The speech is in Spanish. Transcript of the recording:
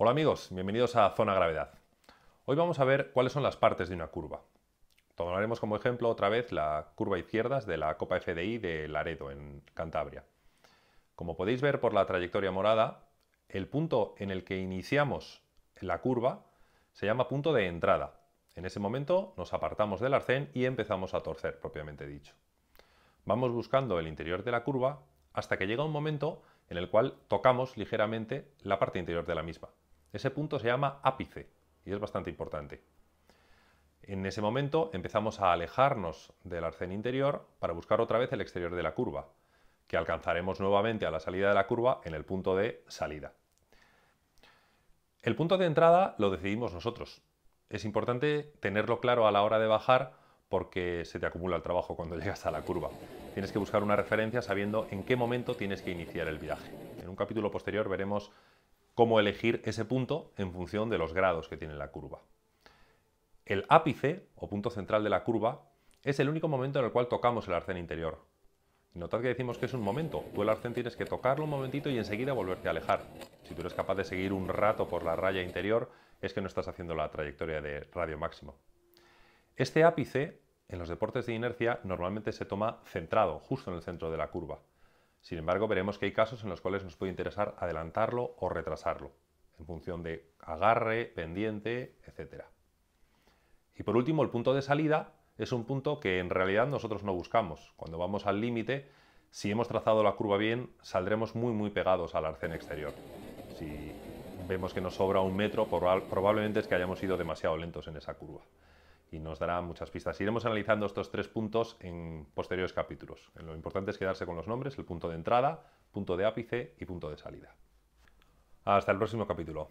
Hola amigos, bienvenidos a Zona Gravedad. Hoy vamos a ver cuáles son las partes de una curva. Tomaremos como ejemplo otra vez la curva izquierdas de la Copa FDI de Laredo, en Cantabria. Como podéis ver por la trayectoria morada, el punto en el que iniciamos la curva se llama punto de entrada. En ese momento nos apartamos del arcén y empezamos a torcer, propiamente dicho. Vamos buscando el interior de la curva hasta que llega un momento en el cual tocamos ligeramente la parte interior de la misma, ese punto se llama ápice y es bastante importante. En ese momento empezamos a alejarnos del arcén interior para buscar otra vez el exterior de la curva, que alcanzaremos nuevamente a la salida de la curva en el punto de salida. El punto de entrada lo decidimos nosotros. Es importante tenerlo claro a la hora de bajar porque se te acumula el trabajo cuando llegas a la curva. Tienes que buscar una referencia sabiendo en qué momento tienes que iniciar el viaje. En un capítulo posterior veremos cómo elegir ese punto en función de los grados que tiene la curva. El ápice o punto central de la curva es el único momento en el cual tocamos el arcén interior. Notad que decimos que es un momento. Tú el arcén tienes que tocarlo un momentito y enseguida volverte a alejar. Si tú eres capaz de seguir un rato por la raya interior, es que no estás haciendo la trayectoria de radio máximo. Este ápice en los deportes de inercia normalmente se toma centrado, justo en el centro de la curva. Sin embargo, veremos que hay casos en los cuales nos puede interesar adelantarlo o retrasarlo, en función de agarre, pendiente, etc. Y por último, el punto de salida es un punto que en realidad nosotros no buscamos. Cuando vamos al límite, si hemos trazado la curva bien, saldremos muy muy pegados al arcén exterior. Si vemos que nos sobra un metro, probablemente es que hayamos ido demasiado lentos en esa curva y nos dará muchas pistas. Iremos analizando estos tres puntos en posteriores capítulos. Eh, lo importante es quedarse con los nombres, el punto de entrada, punto de ápice y punto de salida. Hasta el próximo capítulo.